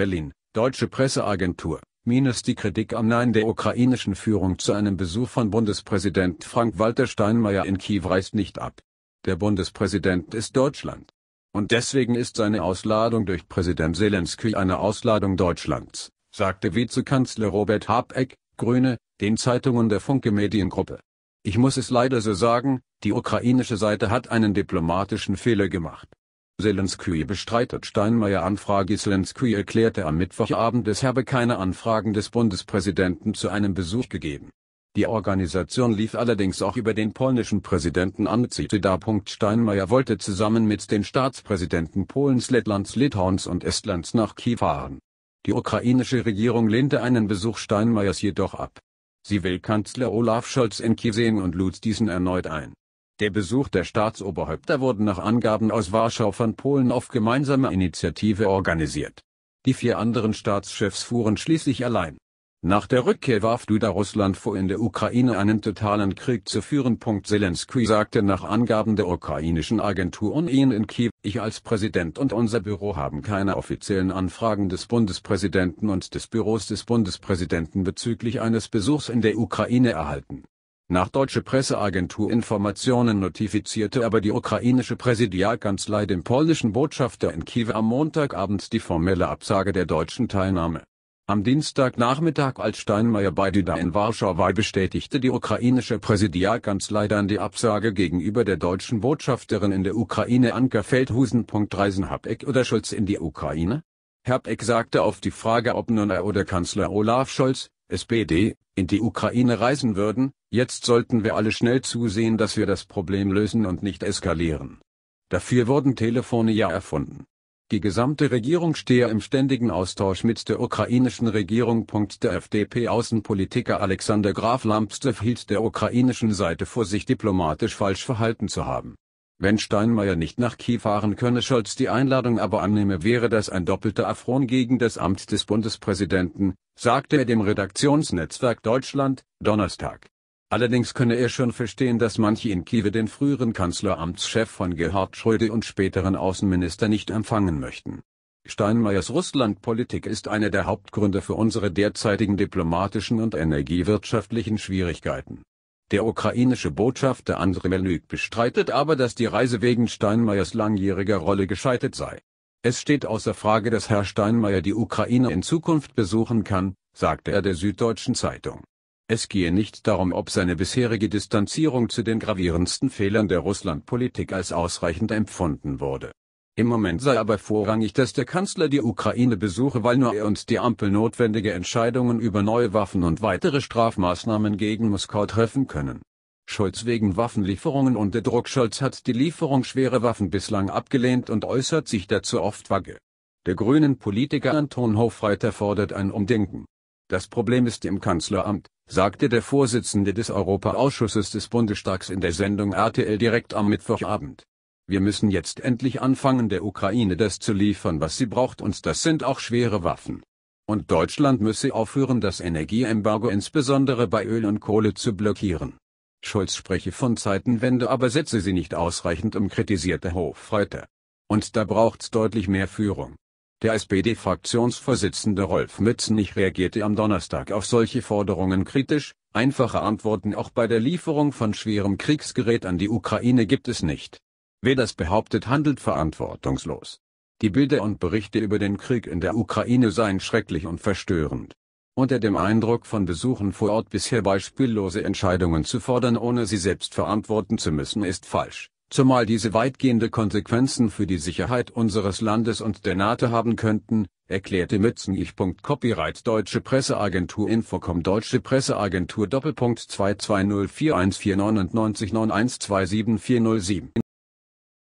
Berlin, Deutsche Presseagentur, minus die Kritik am Nein der ukrainischen Führung zu einem Besuch von Bundespräsident Frank-Walter Steinmeier in Kiew reißt nicht ab. Der Bundespräsident ist Deutschland. Und deswegen ist seine Ausladung durch Präsident Zelensky eine Ausladung Deutschlands, sagte Vizekanzler Robert Habeck, Grüne, den Zeitungen der Funke Mediengruppe. Ich muss es leider so sagen, die ukrainische Seite hat einen diplomatischen Fehler gemacht. Selensky bestreitet Steinmeier Anfrage Selensky erklärte am Mittwochabend es habe keine Anfragen des Bundespräsidenten zu einem Besuch gegeben. Die Organisation lief allerdings auch über den polnischen Präsidenten Andrzej Duda. Steinmeier wollte zusammen mit den Staatspräsidenten Polens, Lettlands, Litauens und Estlands nach Kiew fahren. Die ukrainische Regierung lehnte einen Besuch Steinmeiers jedoch ab. Sie will Kanzler Olaf Scholz in Kiew sehen und lud diesen erneut ein. Der Besuch der Staatsoberhäupter wurde nach Angaben aus Warschau von Polen auf gemeinsame Initiative organisiert. Die vier anderen Staatschefs fuhren schließlich allein. Nach der Rückkehr warf Duda Russland vor, in der Ukraine einen totalen Krieg zu führen. Zelensky sagte nach Angaben der ukrainischen Agentur UNIN in Kiew, ich als Präsident und unser Büro haben keine offiziellen Anfragen des Bundespräsidenten und des Büros des Bundespräsidenten bezüglich eines Besuchs in der Ukraine erhalten. Nach deutsche Presseagentur Informationen notifizierte aber die ukrainische Präsidialkanzlei dem polnischen Botschafter in Kiew am Montagabend die formelle Absage der deutschen Teilnahme. Am Dienstagnachmittag als Steinmeier bei Duda in Warschau war bestätigte die ukrainische Präsidialkanzlei dann die Absage gegenüber der deutschen Botschafterin in der Ukraine Anker Feldhusen. Reisen Habeck oder Schulz in die Ukraine? Habeck sagte auf die Frage ob nun er oder Kanzler Olaf Scholz, SPD, in die Ukraine reisen würden, jetzt sollten wir alle schnell zusehen, dass wir das Problem lösen und nicht eskalieren. Dafür wurden Telefone ja erfunden. Die gesamte Regierung stehe im ständigen Austausch mit der ukrainischen Regierung. Der FDP-Außenpolitiker Alexander Graf Lambsdorff hielt der ukrainischen Seite vor, sich diplomatisch falsch verhalten zu haben. Wenn Steinmeier nicht nach Kiew fahren könne, Scholz die Einladung aber annehme, wäre das ein doppelter Affront gegen das Amt des Bundespräsidenten, sagte er dem Redaktionsnetzwerk Deutschland, Donnerstag. Allerdings könne er schon verstehen, dass manche in Kiew den früheren Kanzleramtschef von Gerhard Schröder und späteren Außenminister nicht empfangen möchten. Steinmeiers Russlandpolitik ist einer der Hauptgründe für unsere derzeitigen diplomatischen und energiewirtschaftlichen Schwierigkeiten. Der ukrainische Botschafter Andriy Melnyk bestreitet aber, dass die Reise wegen Steinmeiers langjähriger Rolle gescheitert sei. Es steht außer Frage, dass Herr Steinmeier die Ukraine in Zukunft besuchen kann, sagte er der Süddeutschen Zeitung. Es gehe nicht darum, ob seine bisherige Distanzierung zu den gravierendsten Fehlern der Russlandpolitik als ausreichend empfunden wurde. Im Moment sei aber vorrangig, dass der Kanzler die Ukraine besuche, weil nur er und die Ampel notwendige Entscheidungen über neue Waffen und weitere Strafmaßnahmen gegen Moskau treffen können. Scholz wegen Waffenlieferungen und der Druck Scholz hat die Lieferung schwerer Waffen bislang abgelehnt und äußert sich dazu oft vage. Der grünen Politiker Anton Hofreiter fordert ein Umdenken. Das Problem ist im Kanzleramt, sagte der Vorsitzende des Europaausschusses des Bundestags in der Sendung RTL direkt am Mittwochabend. Wir müssen jetzt endlich anfangen, der Ukraine das zu liefern, was sie braucht, und das sind auch schwere Waffen. Und Deutschland müsse aufhören, das Energieembargo insbesondere bei Öl und Kohle zu blockieren. Scholz spreche von Zeitenwende, aber setze sie nicht ausreichend um, kritisierte Hofreiter. Und da braucht's deutlich mehr Führung. Der SPD-Fraktionsvorsitzende Rolf Mützenich reagierte am Donnerstag auf solche Forderungen kritisch, einfache Antworten auch bei der Lieferung von schwerem Kriegsgerät an die Ukraine gibt es nicht. Wer das behauptet, handelt verantwortungslos. Die Bilder und Berichte über den Krieg in der Ukraine seien schrecklich und verstörend. Unter dem Eindruck von Besuchen vor Ort bisher beispiellose Entscheidungen zu fordern, ohne sie selbst verantworten zu müssen, ist falsch, zumal diese weitgehende Konsequenzen für die Sicherheit unseres Landes und der NATO haben könnten, erklärte Mützenich. Copyright Deutsche Presseagentur Infocom Deutsche Presseagentur Doppelpunkt 220414999127407407